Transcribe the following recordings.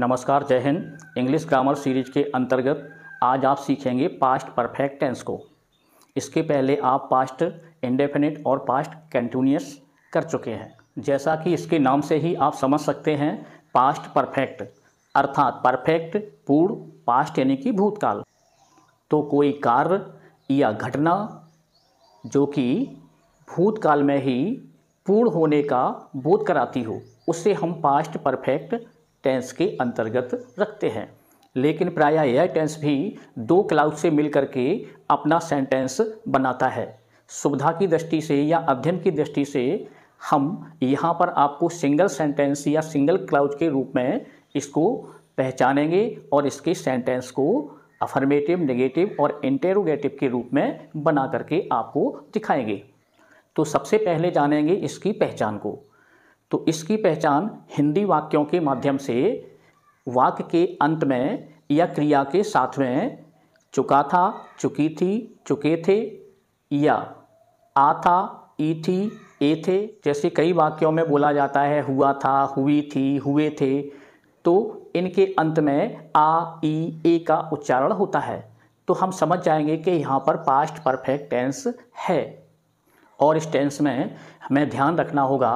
नमस्कार जय Hind English grammar series के अंतर्गत आज आप सीखेंगे पास्ट परफेक्ट टेंस को इसके पहले आप पास्ट इंडेफिनिट और पास्ट कंटिन्यूस कर चुके हैं जैसा कि इसके नाम से ही आप समझ सकते हैं पास्ट परफेक्ट अर्थात परफेक्ट पूर्ण पास्ट यानी कि भूतकाल तो कोई कार्य या घटना जो कि भूतकाल में ही पूर्ण होने का बोध कराती हो उससे हम पास्ट परफेक्ट टेंस के अंतर्गत रखते हैं लेकिन प्रायः यह टेंस भी दो क्लाउज से मिल करके अपना सेंटेंस बनाता है सुविधा की दृष्टि से या अध्ययन की दृष्टि से हम यहाँ पर आपको सिंगल सेंटेंस या सिंगल क्लाउज के रूप में इसको पहचानेंगे और इसके सेंटेंस को अफर्मेटिव नेगेटिव और इंटेरोगेटिव के रूप में बना करके आपको दिखाएंगे तो सबसे पहले जानेंगे इसकी पहचान को तो इसकी पहचान हिंदी वाक्यों के माध्यम से वाक्य के अंत में या क्रिया के साथ में चुका था चुकी थी चुके थे या आ था ई थी ए थे जैसे कई वाक्यों में बोला जाता है हुआ था हुई थी हुए थे तो इनके अंत में आ ई ए का उच्चारण होता है तो हम समझ जाएंगे कि यहाँ पर पास्ट परफेक्ट टेंस है और इस टेंस में हमें ध्यान रखना होगा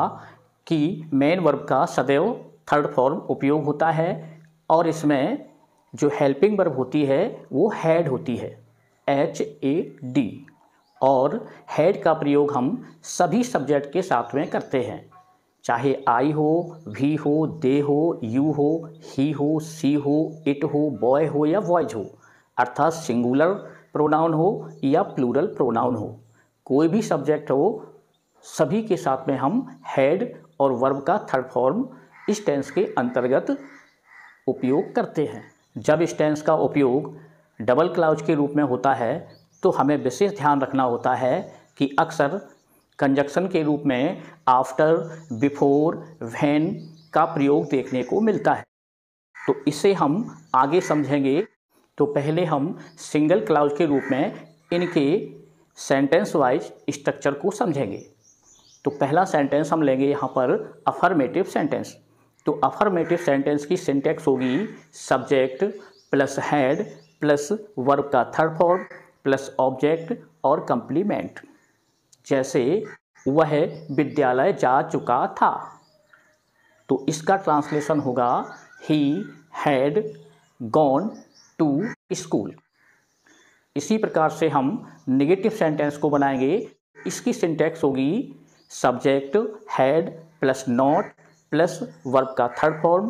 कि मेन वर्ब का सदैव थर्ड फॉर्म उपयोग होता है और इसमें जो हेल्पिंग वर्ब होती है वो हैड होती है एच ए डी और हैड का प्रयोग हम सभी सब्जेक्ट के साथ में करते हैं चाहे आई हो वी हो दे हो यू हो ही हो सी हो इट हो बॉय हो या वॉयज हो अर्थात सिंगुलर प्रोनाउन हो या प्लूरल प्रोनाउन हो कोई भी सब्जेक्ट हो सभी के साथ में हम हैड और वर्ब का थर्ड फॉर्म इस टेंस के अंतर्गत उपयोग करते हैं जब इस टेंस का उपयोग डबल क्लाउज के रूप में होता है तो हमें विशेष ध्यान रखना होता है कि अक्सर कंजक्शन के रूप में आफ्टर बिफोर वैन का प्रयोग देखने को मिलता है तो इसे हम आगे समझेंगे तो पहले हम सिंगल क्लाउज के रूप में इनके सेंटेंस वाइज स्ट्रक्चर को समझेंगे तो पहला सेंटेंस हम लेंगे यहाँ पर अफर्मेटिव सेंटेंस तो अफर्मेटिव सेंटेंस की सिंटेक्स होगी subject plus had plus verb का थर्ड फॉर्म प्लस ऑब्जेक्ट और कंप्लीमेंट जैसे वह विद्यालय जा चुका था तो इसका ट्रांसलेशन होगा he had gone to school इसी प्रकार से हम नेगेटिव सेंटेंस को बनाएंगे इसकी सिंटैक्स होगी subject had plus not plus verb का third form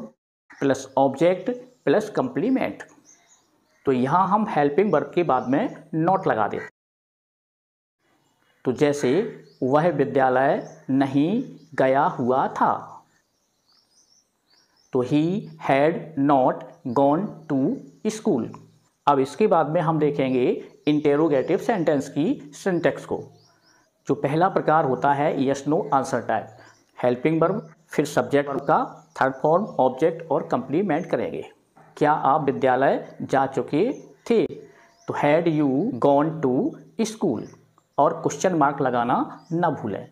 plus object plus complement तो यहाँ हम हेल्पिंग वर्ब के बाद में नॉट लगा देते तो जैसे वह विद्यालय नहीं गया हुआ था तो he had not gone to school अब इसके बाद में हम देखेंगे इंटेरोगेटिव सेंटेंस की सिंटेक्स को जो पहला प्रकार होता है yes no answer type helping verb फिर सब्जेक्ट वर्ब का थर्ड फॉर्म ऑब्जेक्ट और कंप्लीमेंट करेंगे क्या आप विद्यालय जा चुके थे तो had you gone to school और क्वेश्चन मार्क लगाना ना भूलें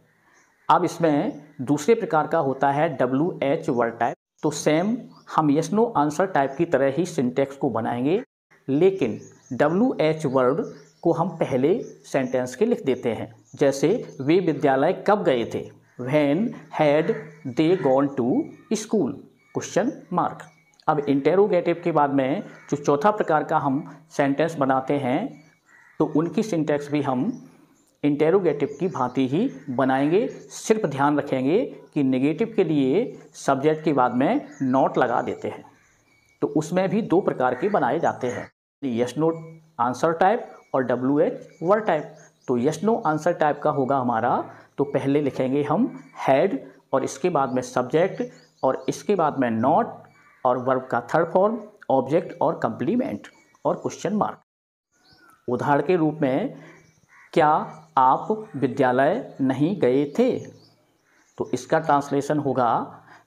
अब इसमें दूसरे प्रकार का होता है डब्ल्यू एच वर्ड टाइप तो सेम हम यस नो आंसर टाइप की तरह ही सिंटेक्स को बनाएंगे लेकिन डब्ल्यू एच वर्ड को हम पहले सेंटेंस के लिख देते हैं जैसे वे विद्यालय कब गए थे when had they gone to school question mark अब इंटेरोगेटिव के बाद में जो चौथा प्रकार का हम सेंटेंस बनाते हैं तो उनकी सिंटेक्स भी हम इंटेरोगेटिव की भांति ही बनाएंगे सिर्फ ध्यान रखेंगे कि नेगेटिव के लिए सब्जेक्ट के बाद में नॉट लगा देते हैं तो उसमें भी दो प्रकार के बनाए जाते हैं यस नोट आंसर टाइप और डब्ल्यू एच वर्ड टाइप तो यश नो आंसर टाइप का होगा हमारा तो पहले लिखेंगे हम हैड और इसके बाद में सब्जेक्ट और इसके बाद में नॉट और वर्ब का थर्ड फॉर्म ऑब्जेक्ट और कंप्लीमेंट और क्वेश्चन मार्क उदाहरण के रूप में क्या आप विद्यालय नहीं गए थे तो इसका ट्रांसलेशन होगा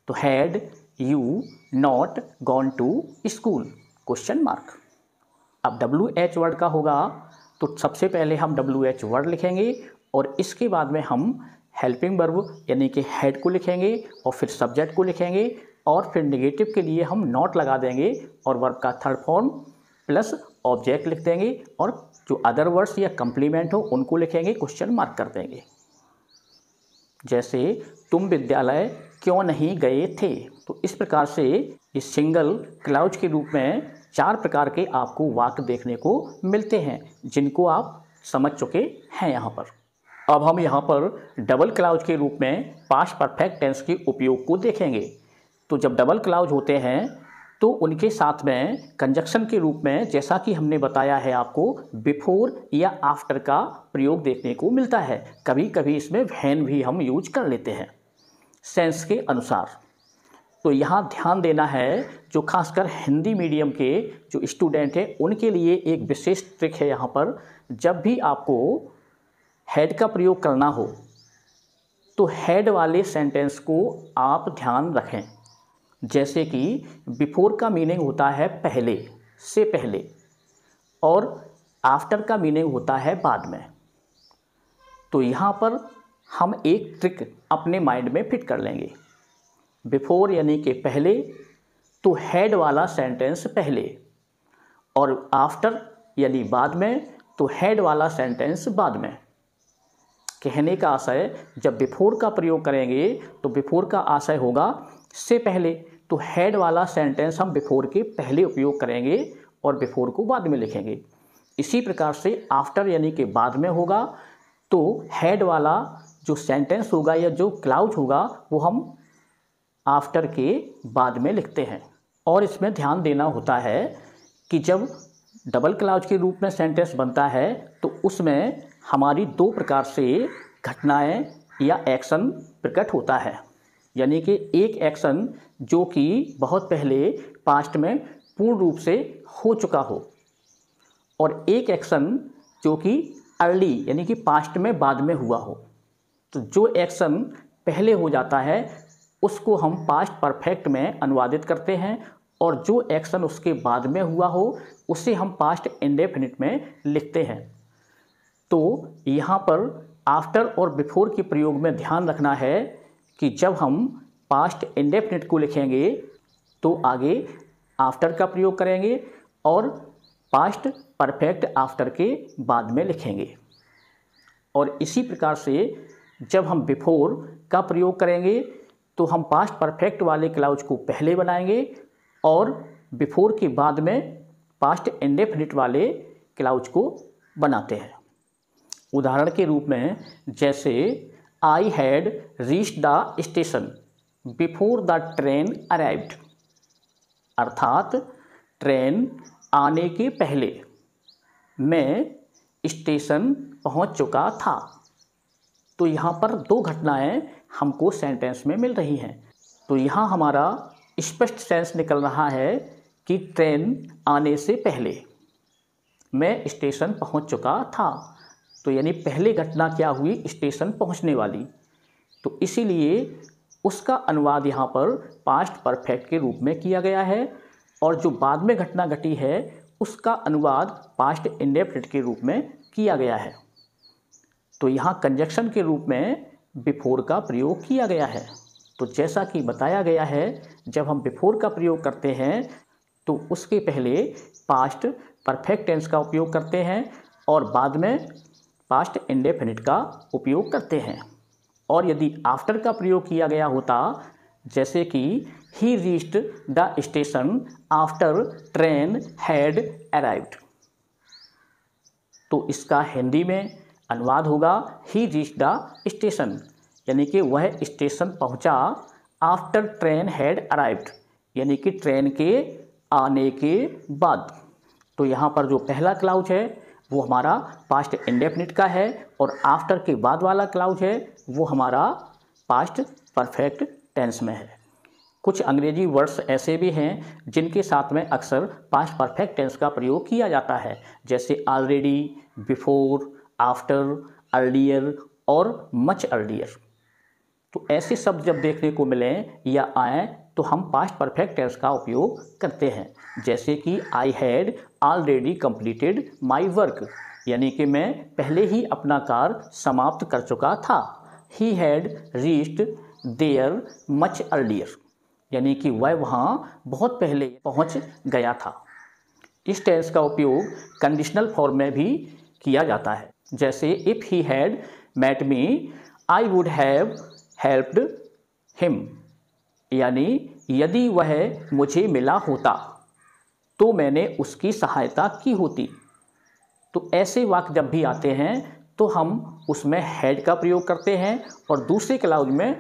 तो had you not gone to school question mark अब डब्ल्यू एच वर्ड का होगा तो सबसे पहले हम डब्ल्यू एच वर्ड लिखेंगे और इसके बाद में हम हेल्पिंग वर्ब यानी कि हेड को लिखेंगे और फिर सब्जेक्ट को लिखेंगे और फिर निगेटिव के लिए हम नॉट लगा देंगे और वर्ब का थर्ड फॉर्म प्लस ऑब्जेक्ट लिख देंगे और जो अदर वर्ड्स या कम्प्लीमेंट हो उनको लिखेंगे क्वेश्चन मार्क कर देंगे जैसे तुम विद्यालय क्यों नहीं गए थे तो इस प्रकार से ये सिंगल क्लाउज के रूप में चार प्रकार के आपको वाक्य देखने को मिलते हैं जिनको आप समझ चुके हैं यहाँ पर अब हम यहाँ पर डबल क्लाउज के रूप में पास्ट परफेक्ट टेंस के उपयोग को देखेंगे तो जब डबल क्लाउज होते हैं तो उनके साथ में कंजक्शन के रूप में जैसा कि हमने बताया है आपको बिफोर या आफ्टर का प्रयोग देखने को मिलता है कभी कभी इसमें वैन भी हम यूज कर लेते हैं सेंस के अनुसार तो यहाँ ध्यान देना है जो खासकर हिंदी मीडियम के जो स्टूडेंट हैं उनके लिए एक विशेष ट्रिक है यहाँ पर जब भी आपको हेड का प्रयोग करना हो तो हेड वाले सेंटेंस को आप ध्यान रखें जैसे कि बिफोर का मीनिंग होता है पहले से पहले और आफ्टर का मीनिंग होता है बाद में तो यहाँ पर हम एक ट्रिक अपने माइंड में फिट कर लेंगे बिफोर यानी कि पहले तो हेड वाला सेंटेंस पहले और आफ्टर यानी बाद में तो हेड वाला सेंटेंस बाद में कहने का आशय जब बिफोर का प्रयोग करेंगे तो बिफोर का आशय होगा से पहले तो हेड वाला सेंटेंस हम बिफोर के पहले उपयोग करेंगे और बिफोर को बाद में लिखेंगे इसी प्रकार से आफ्टर यानी कि बाद में होगा तो हेड वाला जो सेंटेंस होगा या जो क्लाउज होगा वो हम आफ्टर के बाद में लिखते हैं और इसमें ध्यान देना होता है कि जब डबल क्लाउज के रूप में सेंटेंस बनता है तो उसमें हमारी दो प्रकार से घटनाएं या एक्शन प्रकट होता है यानी कि एक एक्शन जो कि बहुत पहले पास्ट में पूर्ण रूप से हो चुका हो और एक एक्शन जो कि अर्ली यानी कि पास्ट में बाद में हुआ हो तो जो एक्शन पहले हो जाता है उसको हम पास्ट परफेक्ट में अनुवादित करते हैं और जो एक्शन उसके बाद में हुआ हो उसे हम पास्ट इंडेफिनिट में लिखते हैं तो यहाँ पर आफ्टर और बिफोर के प्रयोग में ध्यान रखना है कि जब हम पास्ट इंडेफिनिट को लिखेंगे तो आगे आफ्टर का प्रयोग करेंगे और पास्ट परफेक्ट आफ्टर के बाद में लिखेंगे और इसी प्रकार से जब हम बिफोर का प्रयोग करेंगे तो हम पास्ट परफेक्ट वाले क्लाउज को पहले बनाएंगे और बिफोर के बाद में पास्ट इंडेफिनिट वाले क्लाउज को बनाते हैं उदाहरण के रूप में जैसे I had reach the station before the train arrived अर्थात ट्रेन आने के पहले मैं स्टेशन पहुंच चुका था तो यहाँ पर दो घटनाएं हमको सेंटेंस में मिल रही हैं तो यहाँ हमारा स्पष्ट सेंस निकल रहा है कि ट्रेन आने से पहले मैं स्टेशन पहुँच चुका था तो यानी पहले घटना क्या हुई स्टेशन पहुँचने वाली तो इसीलिए उसका अनुवाद यहाँ पर पास्ट परफेक्ट के रूप में किया गया है और जो बाद में घटना घटी है उसका अनुवाद पास्ट इंडेफिनिट के रूप में किया गया है तो यहाँ कंजक्शन के रूप में बिफोर का प्रयोग किया गया है तो जैसा कि बताया गया है जब हम बिफोर का प्रयोग करते हैं तो उसके पहले पास्ट परफेक्ट टेंस का उपयोग करते हैं और बाद में पास्ट इंडेफिनिट का उपयोग करते हैं और यदि आफ्टर का प्रयोग किया गया होता जैसे कि he reached the station after train had arrived तो इसका हिंदी में अनुवाद होगा ही रीच द स्टेशन यानी कि वह स्टेशन पहुंचा आफ्टर ट्रेन हैड अराइव्ड यानी कि ट्रेन के आने के बाद तो यहाँ पर जो पहला क्लाउज है वो हमारा पास्ट इंडेफिनिट का है और आफ्टर के बाद वाला क्लाउज है वो हमारा पास्ट परफेक्ट टेंस में है कुछ अंग्रेजी वर्ड्स ऐसे भी हैं जिनके साथ में अक्सर पास्ट परफेक्ट टेंस का प्रयोग किया जाता है जैसे ऑलरेडी बिफोर आफ्टर अर्लियर और मच अर्लियर तो ऐसे शब्द जब देखने को मिलें या आए तो हम पास्ट परफेक्ट टेंस का उपयोग करते हैं जैसे कि I had already completed my work यानी कि मैं पहले ही अपना कार समाप्त कर चुका था he had reached there much earlier यानी कि वह वहाँ बहुत पहले पहुँच गया था इस टेंस का उपयोग कंडीशनल फॉर्म में भी किया जाता है जैसे if he had met me I would have helped him यानी यदि वह मुझे मिला होता तो मैंने उसकी सहायता की होती तो ऐसे वाक्य जब भी आते हैं तो हम उसमें हैड का प्रयोग करते हैं और दूसरे क्लाउज में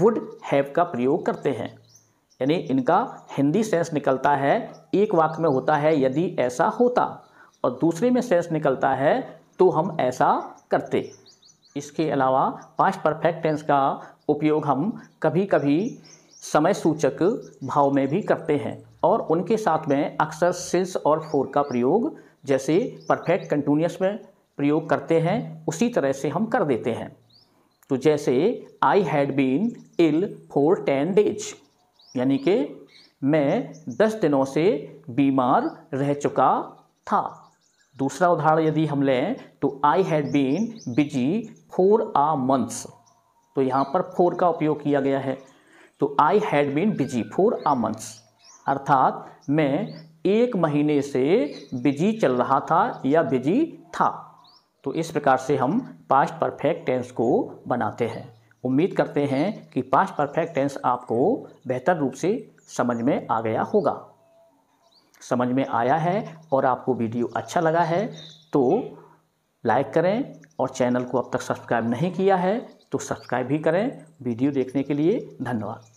वुड हैव का प्रयोग करते हैं यानी इनका हिंदी सेंस निकलता है एक वाक्य में होता है यदि ऐसा होता और दूसरे में सेंस निकलता है तो हम ऐसा करते इसके अलावा पास्ट परफेक्ट टेंस का उपयोग हम कभी कभी समय सूचक भाव में भी करते हैं और उनके साथ में अक्सर सिंस और फोर का प्रयोग जैसे परफेक्ट कंटिन्यूस में प्रयोग करते हैं उसी तरह से हम कर देते हैं तो जैसे I had been ill for ten days यानी कि मैं दस दिनों से बीमार रह चुका था दूसरा उदाहरण यदि हम लें तो I had been busy for a months तो यहाँ पर फोर का उपयोग किया गया है तो I had been busy for a months अर्थात मैं एक महीने से बिजी चल रहा था या बिजी था तो इस प्रकार से हम पास्ट परफेक्ट टेंस को बनाते हैं उम्मीद करते हैं कि पास्ट परफेक्ट टेंस आपको बेहतर रूप से समझ में आ गया होगा समझ में आया है और आपको वीडियो अच्छा लगा है तो लाइक करें और चैनल को अब तक सब्सक्राइब नहीं किया है तो सब्सक्राइब भी करें वीडियो देखने के लिए धन्यवाद